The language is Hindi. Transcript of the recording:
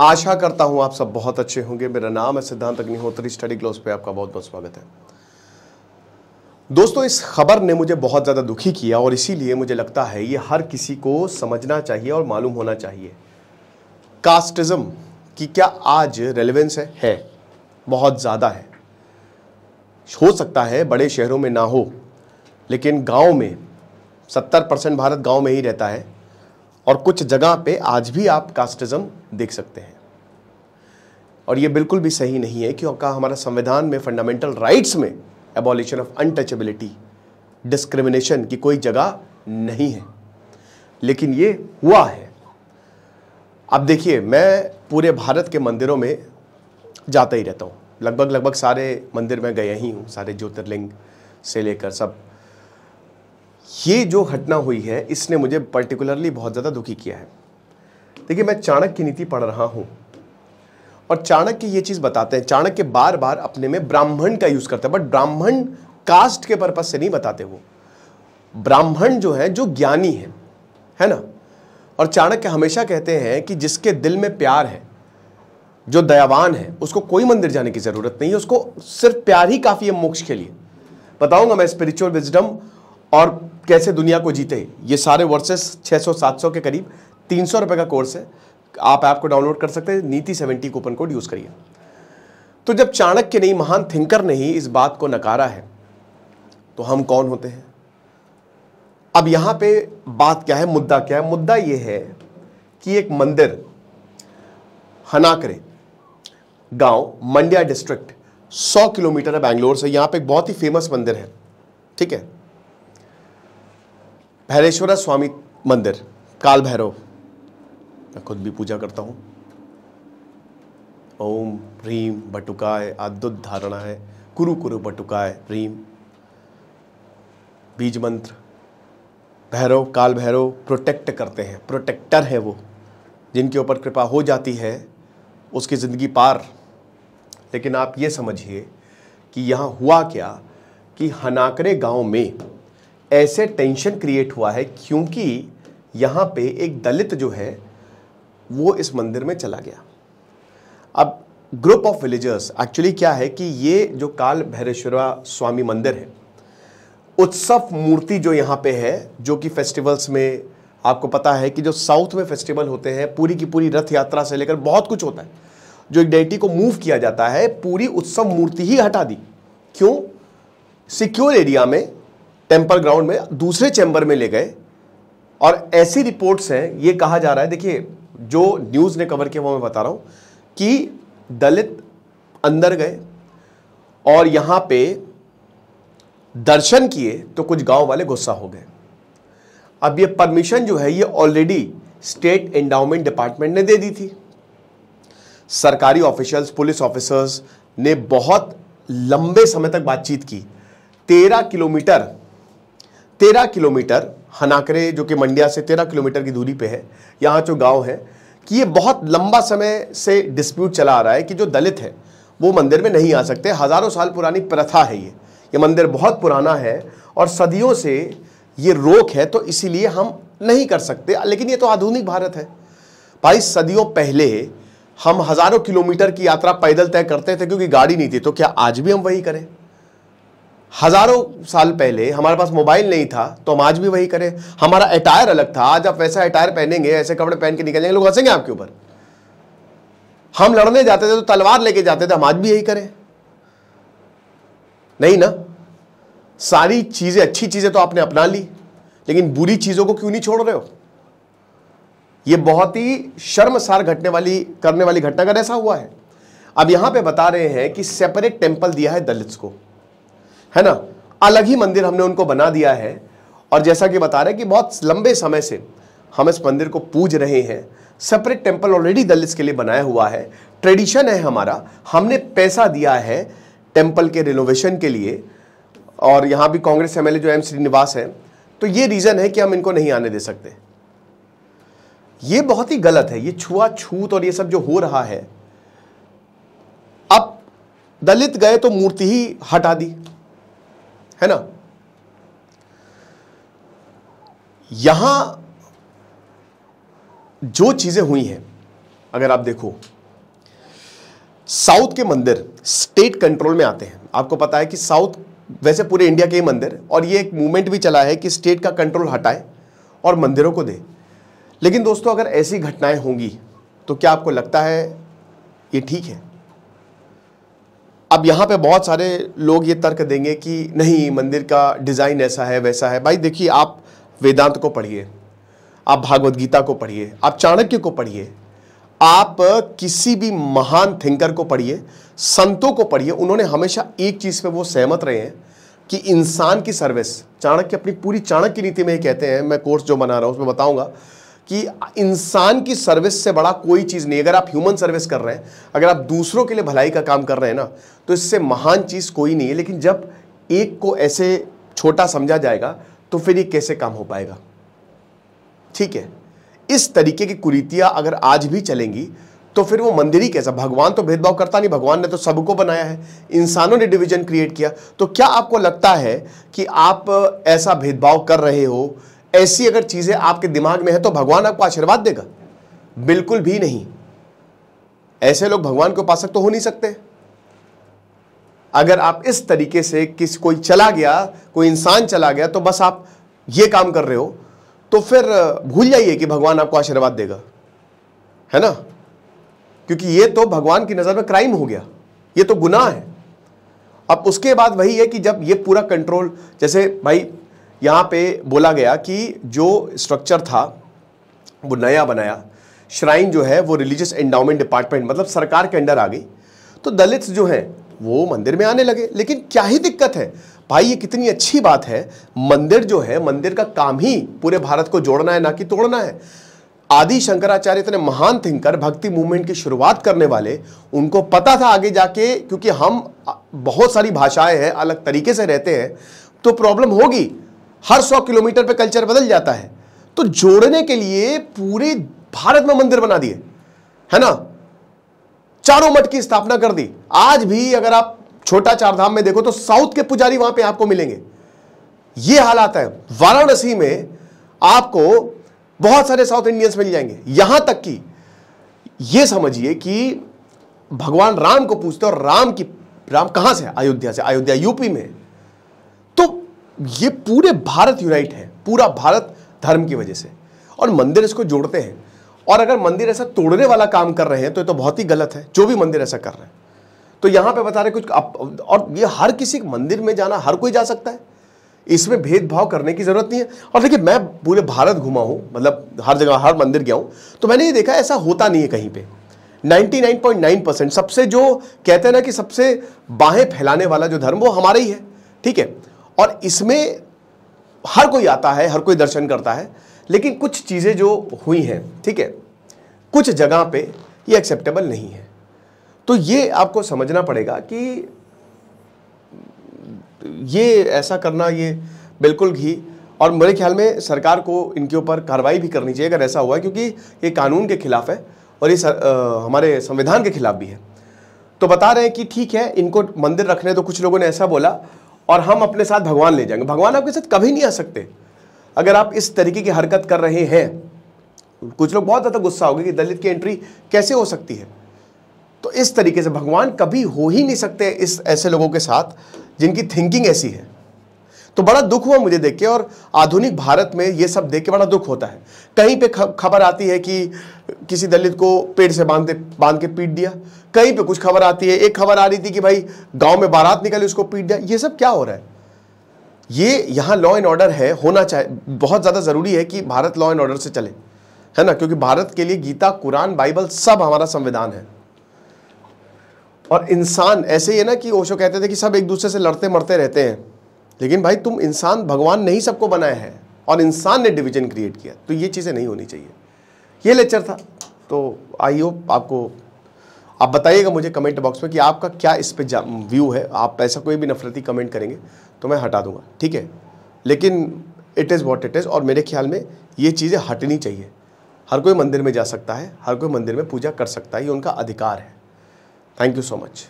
आशा करता हूं आप सब बहुत अच्छे होंगे मेरा नाम है सिद्धांत अग्निहोत्री स्टडी क्लोज पे आपका बहुत बहुत स्वागत है दोस्तों इस खबर ने मुझे बहुत ज़्यादा दुखी किया और इसीलिए मुझे लगता है ये हर किसी को समझना चाहिए और मालूम होना चाहिए कास्टिज्म की क्या आज रेलिवेंस है, है बहुत ज़्यादा है हो सकता है बड़े शहरों में ना हो लेकिन गाँव में सत्तर परसेंट भारत गाँव में ही रहता है और कुछ जगह पे आज भी आप कास्टिज्म देख सकते हैं और ये बिल्कुल भी सही नहीं है क्योंकि हमारा संविधान में फंडामेंटल राइट्स में एबॉलिशन ऑफ अनटचेबिलिटी डिस्क्रिमिनेशन की कोई जगह नहीं है लेकिन ये हुआ है अब देखिए मैं पूरे भारत के मंदिरों में जाता ही रहता हूँ लगभग लगभग सारे मंदिर में गया ही हूँ सारे ज्योतिर्लिंग से लेकर सब ये जो घटना हुई है इसने मुझे पर्टिकुलरली बहुत ज़्यादा दुखी किया है देखिए मैं चाणक्य नीति पढ़ रहा हूँ और चाणक्य ये चीज़ बताते हैं चाणक्य बार बार अपने में ब्राह्मण का यूज़ करते हैं बट ब्राह्मण कास्ट के पर्पज से नहीं बताते वो ब्राह्मण जो है जो ज्ञानी है है ना और चाणक्य हमेशा कहते हैं कि जिसके दिल में प्यार है जो दयावान है उसको कोई मंदिर जाने की ज़रूरत नहीं है उसको सिर्फ प्यार ही काफ़ी है मोक्ष के लिए बताऊंगा मैं स्पिरिचुअल विजडम और कैसे दुनिया को जीते ये सारे वर्सेस 600-700 के करीब 300 रुपए का कोर्स है आप ऐप को डाउनलोड कर सकते हैं नीति सेवेंटी कूपन कोड यूज़ करिए तो जब चाणक्य नहीं महान थिंकर ने ही इस बात को नकारा है तो हम कौन होते हैं अब यहां पे बात क्या है मुद्दा क्या है मुद्दा यह है कि एक मंदिर हनाकरे गांव मंडिया डिस्ट्रिक्ट 100 किलोमीटर है बैंगलोर से यहां पे एक बहुत ही फेमस मंदिर है ठीक है भैरेश्वरा स्वामी मंदिर काल भैरव मैं खुद भी पूजा करता हूँ ओम रीम बटुकाय आद्युत धारणा है कुरु कुरु बटुकाय रीम बीज मंत्र भैरव काल भैरव प्रोटेक्ट करते हैं प्रोटेक्टर है वो जिनके ऊपर कृपा हो जाती है उसकी ज़िंदगी पार लेकिन आप ये समझिए कि यहाँ हुआ क्या कि हनाकरे गांव में ऐसे टेंशन क्रिएट हुआ है क्योंकि यहाँ पे एक दलित जो है वो इस मंदिर में चला गया अब ग्रुप ऑफ विलेजर्स एक्चुअली क्या है कि ये जो काल भैरेश्वरा स्वामी मंदिर है उत्सव मूर्ति जो यहाँ पे है जो कि फेस्टिवल्स में आपको पता है कि जो साउथ में फेस्टिवल होते हैं पूरी की पूरी रथ यात्रा से लेकर बहुत कुछ होता है जो एक डेटी को मूव किया जाता है पूरी उत्सव मूर्ति ही हटा दी क्यों सिक्योर एरिया में टेम्पल ग्राउंड में दूसरे चैम्बर में ले गए और ऐसी रिपोर्ट्स हैं ये कहा जा रहा है देखिए जो न्यूज़ ने कवर किया वो मैं बता रहा हूँ कि दलित अंदर गए और यहाँ पे दर्शन किए तो कुछ गांव वाले गुस्सा हो गए अब ये परमिशन जो है ये ऑलरेडी स्टेट एंडाउमेंट डिपार्टमेंट ने दे दी थी सरकारी ऑफिशियल्स पुलिस ऑफिसर्स ने बहुत लंबे समय तक बातचीत की तेरह किलोमीटर तेरह किलोमीटर हनाकरे जो कि मंडिया से तेरह किलोमीटर की दूरी पे है यहाँ जो गांव है कि ये बहुत लंबा समय से डिस्प्यूट चला आ रहा है कि जो दलित है वो मंदिर में नहीं आ सकते हज़ारों साल पुरानी प्रथा है ये ये मंदिर बहुत पुराना है और सदियों से ये रोक है तो इसीलिए हम नहीं कर सकते लेकिन ये तो आधुनिक भारत है भाई सदियों पहले हम हज़ारों किलोमीटर की यात्रा पैदल तय करते थे क्योंकि गाड़ी नहीं थी तो क्या आज भी हम वही करें हज़ारों साल पहले हमारे पास मोबाइल नहीं था तो हम आज भी वही करें हमारा अटायर अलग था आज आप वैसा अटायर पहनेंगे ऐसे कपड़े पहन के निकल जाएंगे लोग हंसेंगे आपके ऊपर हम लड़ने जाते थे तो तलवार लेके जाते थे हम आज भी यही करें नहीं ना सारी चीज़ें अच्छी चीज़ें तो आपने अपना ली लेकिन बुरी चीज़ों को क्यों नहीं छोड़ रहे हो ये बहुत ही शर्मसार घटने वाली करने वाली घटना अगर ऐसा हुआ है अब यहां पे बता रहे हैं कि सेपरेट टेम्पल दिया है दलित्स को है ना अलग ही मंदिर हमने उनको बना दिया है और जैसा कि बता रहे हैं कि बहुत लंबे समय से हम इस मंदिर को पूज रहे हैं सेपरेट टेम्पल ऑलरेडी दलित के लिए बनाया हुआ है ट्रेडिशन है हमारा हमने पैसा दिया है टेम्पल के रिनोवेशन के लिए और यहाँ भी कांग्रेस एम जो एम श्रीनिवास है तो ये रीज़न है कि हम इनको नहीं आने दे सकते ये बहुत ही गलत है ये छुआ छूत और ये सब जो हो रहा है अब दलित गए तो मूर्ति ही हटा दी है ना यहां जो चीजें हुई हैं अगर आप देखो साउथ के मंदिर स्टेट कंट्रोल में आते हैं आपको पता है कि साउथ वैसे पूरे इंडिया के ही मंदिर और ये एक मूवमेंट भी चला है कि स्टेट का कंट्रोल हटाए और मंदिरों को दे लेकिन दोस्तों अगर ऐसी घटनाएं होंगी तो क्या आपको लगता है ये ठीक है अब यहाँ पे बहुत सारे लोग ये तर्क देंगे कि नहीं मंदिर का डिज़ाइन ऐसा है वैसा है भाई देखिए आप वेदांत को पढ़िए आप भागवत गीता को पढ़िए आप चाणक्य को पढ़िए आप किसी भी महान थिंकर को पढ़िए संतों को पढ़िए उन्होंने हमेशा एक चीज़ पे वो सहमत रहे हैं कि इंसान की सर्विस चाणक्य अपनी पूरी चाणक्य नीति में ही कहते हैं मैं कोर्स जो बना रहा हूँ उसमें बताऊँगा कि इंसान की सर्विस से बड़ा कोई चीज़ नहीं अगर आप ह्यूमन सर्विस कर रहे हैं अगर आप दूसरों के लिए भलाई का काम कर रहे हैं ना तो इससे महान चीज़ कोई नहीं है लेकिन जब एक को ऐसे छोटा समझा जाएगा तो फिर ये कैसे काम हो पाएगा ठीक है इस तरीके की कुरीतियाँ अगर आज भी चलेंगी तो फिर वो मंदिर ही कैसा भगवान तो भेदभाव करता नहीं भगवान ने तो सबको बनाया है इंसानों ने डिवीजन क्रिएट किया तो क्या आपको लगता है कि आप ऐसा भेदभाव कर रहे हो ऐसी अगर चीजें आपके दिमाग में है तो भगवान आपको आशीर्वाद देगा बिल्कुल भी नहीं ऐसे लोग भगवान के उपासक तो हो नहीं सकते अगर आप इस तरीके से किस कोई चला गया कोई इंसान चला गया तो बस आप ये काम कर रहे हो तो फिर भूल जाइए कि भगवान आपको आशीर्वाद देगा है ना क्योंकि ये तो भगवान की नज़र में क्राइम हो गया ये तो गुनाह है अब उसके बाद वही है कि जब ये पूरा कंट्रोल जैसे भाई यहाँ पे बोला गया कि जो स्ट्रक्चर था वो नया बनाया श्राइन जो है वो रिलीजियस एंडाउमेंट डिपार्टमेंट मतलब सरकार के अंडर आ गई तो दलित जो हैं वो मंदिर में आने लगे लेकिन क्या ही दिक्कत है भाई ये कितनी अच्छी बात है मंदिर जो है मंदिर का काम ही पूरे भारत को जोड़ना है ना कि तोड़ना है आदि शंकराचार्य इतने महान थिंकर भक्ति मूवमेंट की शुरुआत करने वाले उनको पता था आगे जाके क्योंकि हम बहुत सारी भाषाएं हैं अलग तरीके से रहते हैं तो प्रॉब्लम होगी हर सौ किलोमीटर पे कल्चर बदल जाता है तो जोड़ने के लिए पूरे भारत में मंदिर बना दिए है ना चारों मठ की स्थापना कर दी आज भी अगर आप छोटा चारधाम में देखो तो साउथ के पुजारी वहां पे आपको मिलेंगे ये हालात है वाराणसी में आपको बहुत सारे साउथ इंडियंस मिल जाएंगे यहां तक कि ये समझिए कि भगवान राम को पूछते और राम की राम कहां से अयोध्या से अयोध्या यूपी में ये पूरे भारत यूनाइट है पूरा भारत धर्म की वजह से और मंदिर इसको जोड़ते हैं और अगर मंदिर ऐसा तोड़ने वाला काम कर रहे हैं तो ये तो बहुत ही गलत है जो भी मंदिर ऐसा कर रहे हैं तो यहाँ पे बता रहे कुछ अप, और ये हर किसी मंदिर में जाना हर कोई जा सकता है इसमें भेदभाव करने की ज़रूरत नहीं है और देखिए मैं पूरे भारत घुमा हूँ मतलब हर जगह हर मंदिर गया हूँ तो मैंने ये देखा ऐसा होता नहीं है कहीं पे 99.9 परसेंट सबसे जो कहते हैं ना कि सबसे बाहें फैलाने वाला जो धर्म वो हमारा ही है ठीक है और इसमें हर कोई आता है हर कोई दर्शन करता है लेकिन कुछ चीज़ें जो हुई हैं ठीक है कुछ जगह पे ये एक्सेप्टेबल नहीं है तो ये आपको समझना पड़ेगा कि ये ऐसा करना ये बिल्कुल ही और मेरे ख्याल में सरकार को इनके ऊपर कार्रवाई भी करनी चाहिए अगर ऐसा हुआ है क्योंकि ये कानून के खिलाफ है और ये सर, आ, हमारे संविधान के खिलाफ भी है तो बता रहे हैं कि ठीक है इनको मंदिर रखने तो कुछ लोगों ने ऐसा बोला और हम अपने साथ भगवान ले जाएंगे भगवान आपके साथ कभी नहीं आ सकते अगर आप इस तरीके की हरकत कर रहे हैं कुछ लोग बहुत ज़्यादा गुस्सा होगा कि दलित की एंट्री कैसे हो सकती है तो इस तरीके से भगवान कभी हो ही नहीं सकते इस ऐसे लोगों के साथ जिनकी थिंकिंग ऐसी है तो बड़ा दुख हुआ मुझे देख के और आधुनिक भारत में ये सब देख के बड़ा दुख होता है कहीं पे खबर आती है कि किसी दलित को पेड़ से बांधते बांध के पीट दिया कहीं पे कुछ खबर आती है एक खबर आ रही थी कि भाई गांव में बारात निकली उसको पीट दिया ये सब क्या हो रहा है ये यहाँ लॉ एंड ऑर्डर है होना चाहिए बहुत ज़्यादा ज़रूरी है कि भारत लॉ एंड ऑर्डर से चले है ना क्योंकि भारत के लिए गीता कुरान बाइबल सब हमारा संविधान है और इंसान ऐसे ही है ना कि ओशो कहते थे कि सब एक दूसरे से लड़ते मरते रहते हैं लेकिन भाई तुम इंसान भगवान नहीं सबको बनाया है और इंसान ने डिवीजन क्रिएट किया तो ये चीज़ें नहीं होनी चाहिए ये लेक्चर था तो आई होप आपको आप बताइएगा मुझे कमेंट बॉक्स में कि आपका क्या इस पर व्यू है आप ऐसा कोई भी नफरती कमेंट करेंगे तो मैं हटा दूंगा ठीक है लेकिन it is what it is और मेरे ख्याल में ये चीज़ें हटनी चाहिए हर कोई मंदिर में जा सकता है हर कोई मंदिर में पूजा कर सकता है ये उनका अधिकार है थैंक यू सो मच